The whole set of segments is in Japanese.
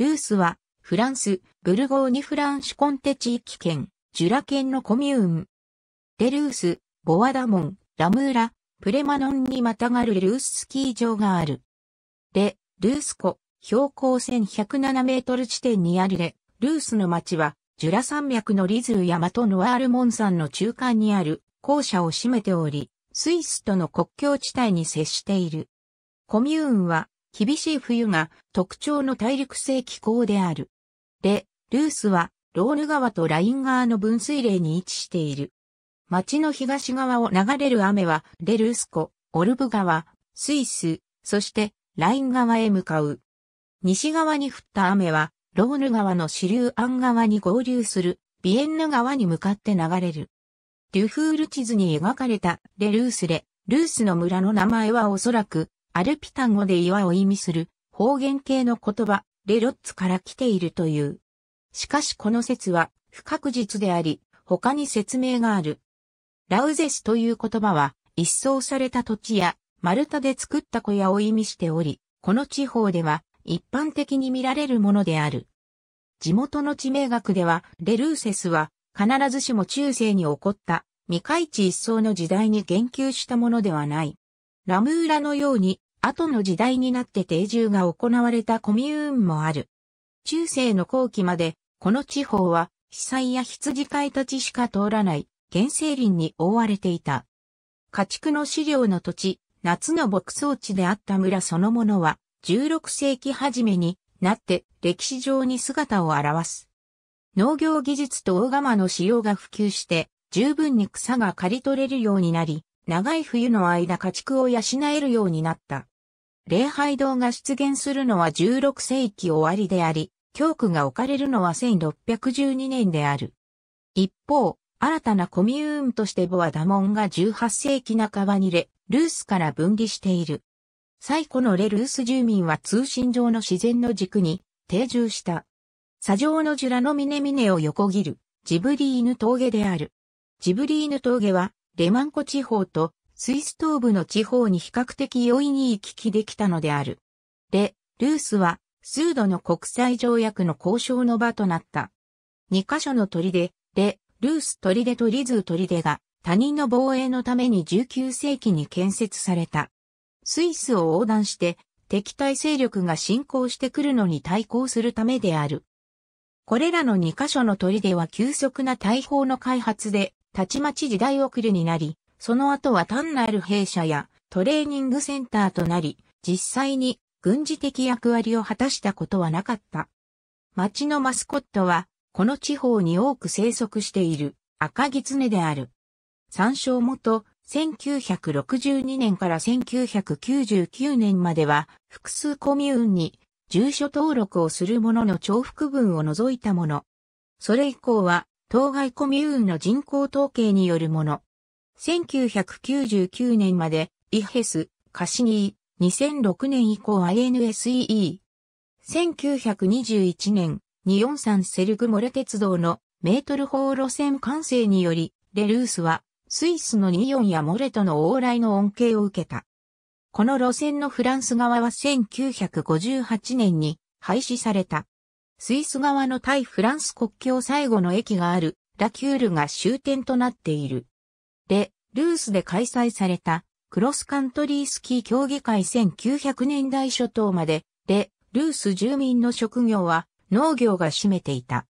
ルースは、フランス、ブルゴーニュ・フランシュコンテ地域圏、ジュラ県のコミューン。デルース、ボワダモン、ラムーラ、プレマノンにまたがるルーススキー場がある。レ・ルース湖、標高1107メートル地点にあるレ・ルースの町は、ジュラ山脈のリズー山とノアールモン山の中間にある校舎を占めており、スイスとの国境地帯に接している。コミューンは厳しい冬が特徴の大陸性気候である。レ・ルースはローヌ川とライン川の分水嶺に位置している。町の東側を流れる雨はレ・ルース湖、オルブ川、スイス、そしてライン川へ向かう。西側に降った雨はローヌ川の支流アン川に合流するビエンヌ川に向かって流れる。デュフール地図に描かれたレ・ルースレ、ルースの村の名前はおそらくアルピタン語で岩を意味する方言系の言葉、レロッツから来ているという。しかしこの説は不確実であり、他に説明がある。ラウゼスという言葉は、一掃された土地や丸太で作った小屋を意味しており、この地方では一般的に見られるものである。地元の地名学では、レルーセスは必ずしも中世に起こった未開地一層の時代に言及したものではない。ラムーラのように、後の時代になって定住が行われたコミューンもある。中世の後期まで、この地方は、被災や羊飼いたちしか通らない、原生林に覆われていた。家畜の飼料の土地、夏の牧草地であった村そのものは、16世紀初めになって歴史上に姿を現す。農業技術と大釜の使用が普及して、十分に草が刈り取れるようになり、長い冬の間家畜を養えるようになった。礼拝堂が出現するのは16世紀終わりであり、教区が置かれるのは1612年である。一方、新たなコミューンとしてボアダモンが18世紀半ばにレ、ルースから分離している。最古のレルース住民は通信上の自然の軸に定住した。砂上のジュラの峰々を横切るジブリーヌ峠である。ジブリーヌ峠はレマンコ地方とスイス東部の地方に比較的容易に行き来できたのである。レ・ルースは、数度の国際条約の交渉の場となった。二カ所の砦、レ・ルース砦とリズー砦が、他人の防衛のために19世紀に建設された。スイスを横断して、敵対勢力が侵攻してくるのに対抗するためである。これらの二カ所の砦は急速な大砲の開発でたちまち時代遅れになり、その後は単なる弊社やトレーニングセンターとなり、実際に軍事的役割を果たしたことはなかった。町のマスコットは、この地方に多く生息している赤狐である。参照元、1962年から1999年までは、複数コミューンに住所登録をするものの重複分を除いたもの。それ以降は、当該コミューンの人口統計によるもの。1999年まで、イヘス、カシニー、2006年以降 INSEE。1921年、ニンサンセルグモレ鉄道のメートル法路線完成により、レルースはスイスのニオンやモレとの往来の恩恵を受けた。この路線のフランス側は1958年に廃止された。スイス側の対フランス国境最後の駅があるラキュールが終点となっている。で、ルースで開催されたクロスカントリースキー競技会1900年代初頭まで、で、ルース住民の職業は農業が占めていた。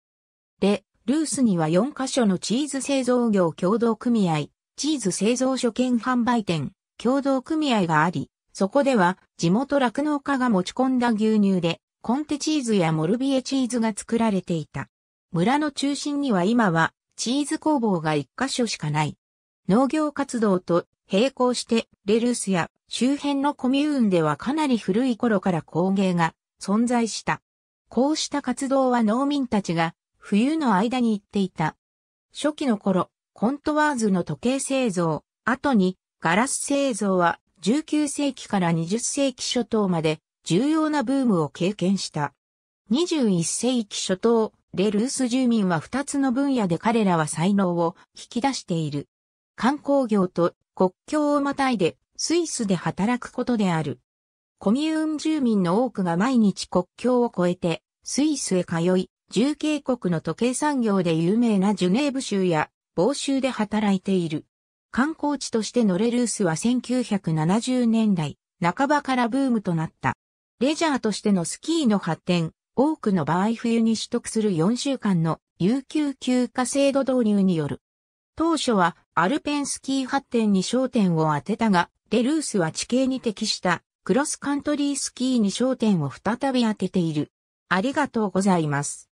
で、ルースには4カ所のチーズ製造業共同組合、チーズ製造所兼販売店、共同組合があり、そこでは地元酪農家が持ち込んだ牛乳でコンテチーズやモルビエチーズが作られていた。村の中心には今はチーズ工房が一箇所しかない。農業活動と並行してレルースや周辺のコミューンではかなり古い頃から工芸が存在した。こうした活動は農民たちが冬の間に行っていた。初期の頃、コントワーズの時計製造、後にガラス製造は19世紀から20世紀初頭まで重要なブームを経験した。21世紀初頭、レルース住民は2つの分野で彼らは才能を引き出している。観光業と国境をまたいでスイスで働くことである。コミューン住民の多くが毎日国境を越えてスイスへ通い、重慶国の時計産業で有名なジュネーブ州や某州で働いている。観光地としてのレルースは1970年代半ばからブームとなった。レジャーとしてのスキーの発展、多くの場合冬に取得する4週間の有給休暇制度導入による。当初はアルペンスキー発展に焦点を当てたが、デルースは地形に適したクロスカントリースキーに焦点を再び当てている。ありがとうございます。